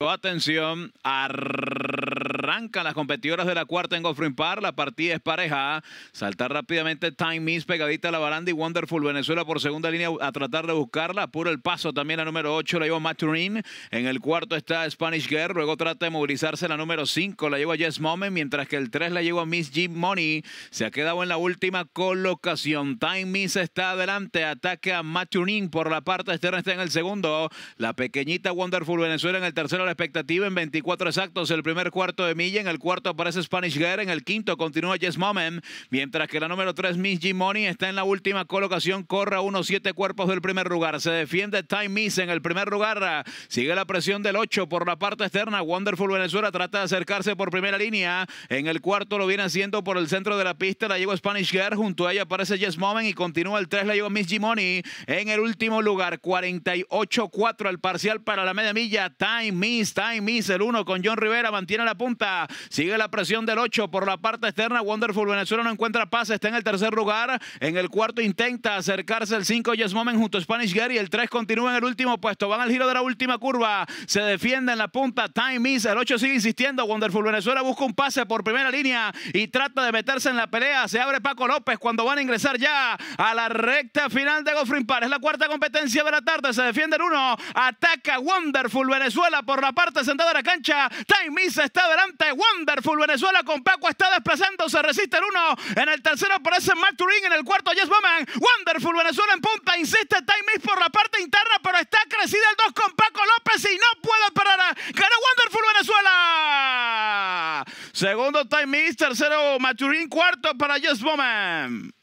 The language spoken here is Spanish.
atención, a Arrancan las competidoras de la cuarta en free Par. La partida es pareja. Saltar rápidamente Time Miss pegadita a la baranda y Wonderful Venezuela por segunda línea a tratar de buscarla. apuro el paso también la número 8, la lleva Maturin. En el cuarto está Spanish Girl. Luego trata de movilizarse la número 5, la lleva Jess Moment. Mientras que el 3 la lleva Miss jim Money. Se ha quedado en la última colocación. Time Miss está adelante. Ataque a Maturin por la parte externa. Está en el segundo. La pequeñita Wonderful Venezuela en el tercero. La expectativa en 24 exactos. El primer cuarto de milla. En el cuarto aparece Spanish Girl. En el quinto continúa Yes Moment. Mientras que la número 3, Miss g está en la última colocación. Corre a unos siete cuerpos del primer lugar. Se defiende Time Miss en el primer lugar. Sigue la presión del 8 por la parte externa. Wonderful Venezuela trata de acercarse por primera línea. En el cuarto lo viene haciendo por el centro de la pista. La llegó Spanish Girl. Junto a ella aparece Yes Moment y continúa el 3. La lleva Miss g en el último lugar. 48-4 al parcial para la media milla. Time Miss, Time Miss. El 1 con John Rivera mantiene la punta. Sigue la presión del 8 por la parte externa. Wonderful Venezuela no encuentra pase, está en el tercer lugar. En el cuarto intenta acercarse el 5 Yes Moment junto a Spanish Gary. El 3 continúa en el último puesto. Van al giro de la última curva. Se defiende en la punta. Time is. El 8 sigue insistiendo. Wonderful Venezuela busca un pase por primera línea y trata de meterse en la pelea. Se abre Paco López cuando van a ingresar ya a la recta final de Goffrin Par. Es la cuarta competencia de la tarde. Se defiende el 1. Ataca Wonderful Venezuela por la parte sentada de la cancha. Time is está adelante. Wonderful Venezuela con Paco está se Resiste el uno. En el tercero aparece Mark En el cuarto, Yes Bowman. Wonderful Venezuela en punta. Insiste Time por la parte interna, pero está crecida el 2 con Paco López y no puede parar. Gana Wonderful Venezuela. Segundo Time Miss. Tercero, Maturín. Cuarto para Yes Bowman.